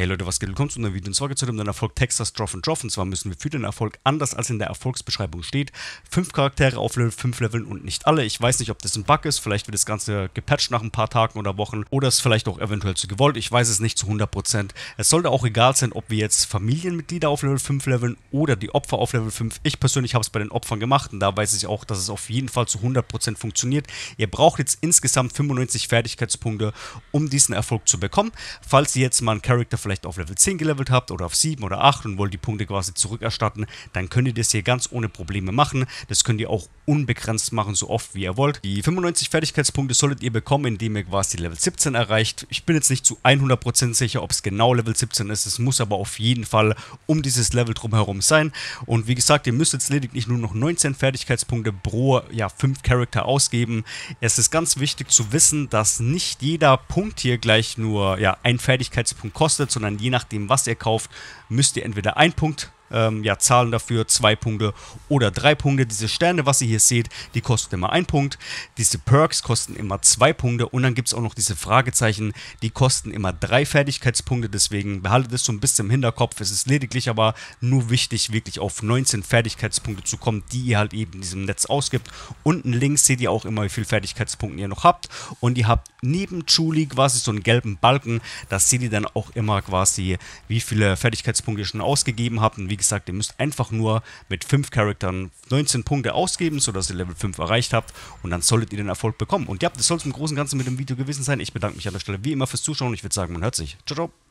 Hey Leute, was geht? Willkommen zu einem Video. Und zwar geht es heute um den Erfolg Texas Drop and Drop. Und zwar müssen wir für den Erfolg, anders als in der Erfolgsbeschreibung steht, fünf Charaktere auf Level 5 leveln und nicht alle. Ich weiß nicht, ob das ein Bug ist. Vielleicht wird das Ganze gepatcht nach ein paar Tagen oder Wochen. Oder ist vielleicht auch eventuell zu gewollt. Ich weiß es nicht zu 100%. Es sollte auch egal sein, ob wir jetzt Familienmitglieder auf Level 5 leveln oder die Opfer auf Level 5. Ich persönlich habe es bei den Opfern gemacht. Und da weiß ich auch, dass es auf jeden Fall zu 100% funktioniert. Ihr braucht jetzt insgesamt 95 Fertigkeitspunkte, um diesen Erfolg zu bekommen. Falls ihr jetzt mal einen Charakter vielleicht auf Level 10 gelevelt habt oder auf 7 oder 8 und wollt die Punkte quasi zurückerstatten, dann könnt ihr das hier ganz ohne Probleme machen. Das könnt ihr auch unbegrenzt machen, so oft wie ihr wollt. Die 95 Fertigkeitspunkte solltet ihr bekommen, indem ihr quasi Level 17 erreicht. Ich bin jetzt nicht zu 100% sicher, ob es genau Level 17 ist. Es muss aber auf jeden Fall um dieses Level drumherum sein. Und wie gesagt, ihr müsst jetzt lediglich nur noch 19 Fertigkeitspunkte pro ja, 5 Charakter ausgeben. Es ist ganz wichtig zu wissen, dass nicht jeder Punkt hier gleich nur ja, ein Fertigkeitspunkt kostet, sondern je nachdem, was ihr kauft, müsst ihr entweder einen Punkt ähm, ja, Zahlen dafür, zwei Punkte oder drei Punkte. Diese Sterne, was ihr hier seht, die kosten immer ein Punkt. Diese Perks kosten immer zwei Punkte und dann gibt es auch noch diese Fragezeichen, die kosten immer drei Fertigkeitspunkte. Deswegen behaltet es so ein bisschen im Hinterkopf. Es ist lediglich aber nur wichtig, wirklich auf 19 Fertigkeitspunkte zu kommen, die ihr halt eben in diesem Netz ausgibt. Unten links seht ihr auch immer, wie viele Fertigkeitspunkte ihr noch habt. Und ihr habt neben Julie quasi so einen gelben Balken. Da seht ihr dann auch immer quasi, wie viele Fertigkeitspunkte ihr schon ausgegeben habt und wie gesagt, ihr müsst einfach nur mit 5 Charaktern 19 Punkte ausgeben, sodass ihr Level 5 erreicht habt und dann solltet ihr den Erfolg bekommen. Und ja, das soll es im Großen und Ganzen mit dem Video gewesen sein. Ich bedanke mich an der Stelle wie immer fürs Zuschauen. und Ich würde sagen, man hört sich. Ciao, ciao.